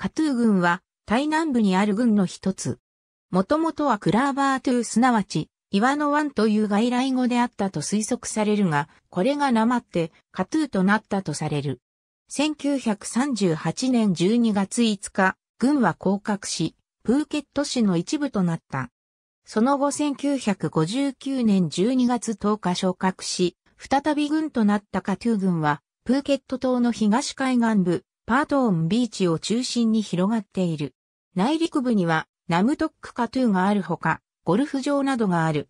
カトゥー軍は、台南部にある軍の一つ。もともとはクラーバートゥーすなわち、岩の湾という外来語であったと推測されるが、これがなまってカトゥーとなったとされる。1938年12月5日、軍は降格し、プーケット市の一部となった。その後1959年12月10日昇格し、再び軍となったカトゥー軍は、プーケット島の東海岸部、パートーンビーチを中心に広がっている。内陸部にはナムトックカトゥーがあるほか、ゴルフ場などがある。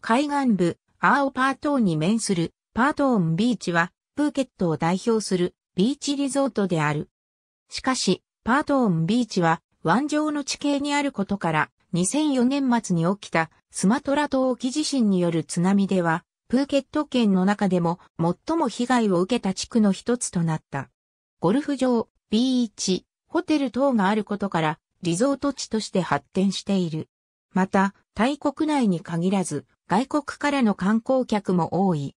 海岸部、アーオパートーンに面するパートーンビーチは、プーケットを代表するビーチリゾートである。しかし、パートーンビーチは湾上の地形にあることから、2004年末に起きたスマトラ島沖地震による津波では、プーケット県の中でも最も被害を受けた地区の一つとなった。ゴルフ場、ビーチ、ホテル等があることから、リゾート地として発展している。また、タイ国内に限らず、外国からの観光客も多い。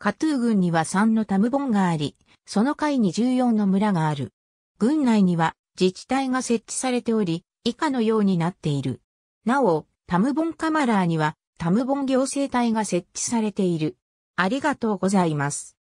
カトゥー郡には3のタムボンがあり、その階に14の村がある。郡内には自治体が設置されており、以下のようになっている。なお、タムボンカマラーにはタムボン行政隊が設置されている。ありがとうございます。